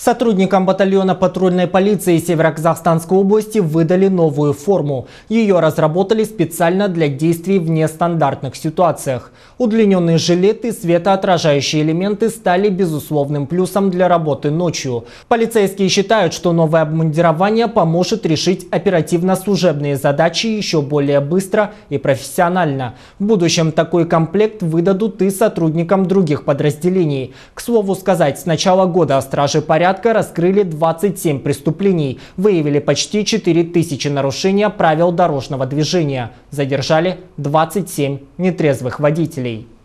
Сотрудникам батальона патрульной полиции Североказахстанской области выдали новую форму. Ее разработали специально для действий в нестандартных ситуациях. Удлиненные жилеты, светоотражающие элементы стали безусловным плюсом для работы ночью. Полицейские считают, что новое обмундирование поможет решить оперативно-служебные задачи еще более быстро и профессионально. В будущем такой комплект выдадут и сотрудникам других подразделений. К слову сказать, с начала года стражи порядка порядка раскрыли 27 преступлений, выявили почти 4000 нарушения правил дорожного движения, задержали 27 нетрезвых водителей.